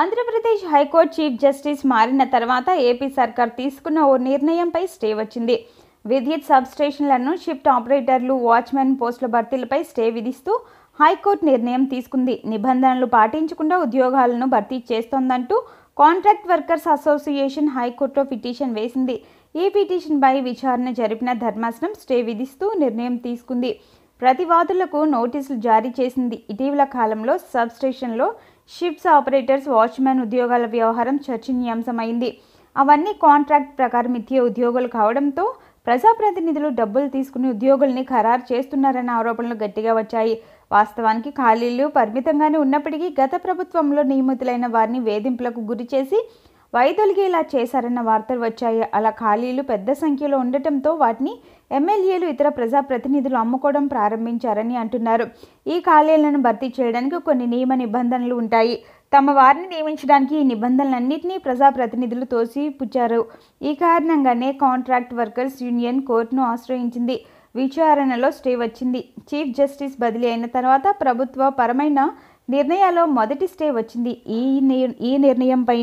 Andhra Pradesh high court chief justice మారిన తర్వాత AP సర్కార్ తీసుకున్న ఓ నిర్ణయంపై స్టే వచ్చింది విద్యుత్ సబ్స్టేషన్లను షిఫ్ట్ ఆపరేటర్లు వాచ్మెన్ పోస్టుల భర్తీలపై స్టే విధిస్తూ హైకోర్టు నిర్ణయం తీసుకుంది నిబంధనలు పాటించకుండా ఉద్యోగాలను భర్తీ చేస్తోందంటూ కాంట్రాక్ట్ వర్కర్స్ అసోసియేషన్ హైకోర్టులో పిటిషన్ వేసింది ఈ పిటిషన్పై విచారణ జరిపిన ధర్మాసనం స్టే విధిస్తూ నిర్ణయం తీసుకుంది ప్రతివాదులకు నోటీసులు జారీ చేసింది ఇటీవల కాలంలో సబ్ స్టేషన్లో షిప్స్ ఆపరేటర్స్ వాచ్మెన్ ఉద్యోగాల వ్యవహారం చర్చనీయాంశమైంది అవన్నీ కాంట్రాక్ట్ ప్రకారం ఇచ్చే ఉద్యోగులు కావడంతో ప్రజాప్రతినిధులు డబ్బులు తీసుకుని ఉద్యోగుల్ని ఖరారు చేస్తున్నారన్న ఆరోపణలు గట్టిగా వచ్చాయి వాస్తవానికి ఖాళీలు పరిమితంగానే ఉన్నప్పటికీ గత ప్రభుత్వంలో నియమితులైన వారిని వేధింపులకు గురి చేసి వైదొలిగేలా చేశారన్న వార్తలు వచ్చాయి అలా ఖాళీలు పెద్ద సంఖ్యలో ఉండటంతో వాటిని ఎమ్మెల్యేలు ఇతర ప్రజాప్రతినిధులు అమ్ముకోవడం ప్రారంభించారని అంటున్నారు ఈ ఖాళీలను భర్తీ చేయడానికి కొన్ని నియమ నిబంధనలు ఉంటాయి తమ వారిని నియమించడానికి ఈ నిబంధనలన్నింటినీ ప్రజాప్రతినిధులు తోసిపుచ్చారు ఈ కారణంగానే కాంట్రాక్ట్ వర్కర్స్ యూనియన్ కోర్టును ఆశ్రయించింది విచారణలో స్టే వచ్చింది చీఫ్ జస్టిస్ బదిలీ అయిన తర్వాత ప్రభుత్వ పరమైన నిర్ణయాల్లో మొదటి స్టే వచ్చింది ఈ ఈ నిర్ణయంపై